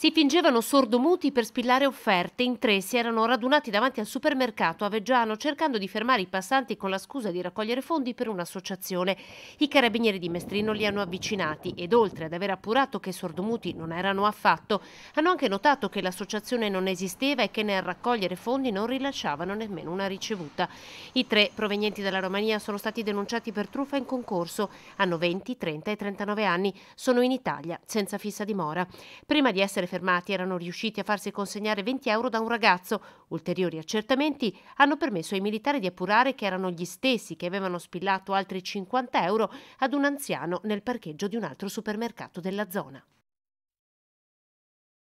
Si fingevano sordomuti per spillare offerte, in tre si erano radunati davanti al supermercato a Veggiano cercando di fermare i passanti con la scusa di raccogliere fondi per un'associazione. I carabinieri di Mestrino li hanno avvicinati ed oltre ad aver appurato che sordomuti non erano affatto, hanno anche notato che l'associazione non esisteva e che nel raccogliere fondi non rilasciavano nemmeno una ricevuta. I tre provenienti dalla Romania sono stati denunciati per truffa in concorso, hanno 20, 30 e 39 anni, sono in Italia senza fissa dimora. Prima di essere fermati erano riusciti a farsi consegnare 20 euro da un ragazzo. Ulteriori accertamenti hanno permesso ai militari di appurare che erano gli stessi che avevano spillato altri 50 euro ad un anziano nel parcheggio di un altro supermercato della zona.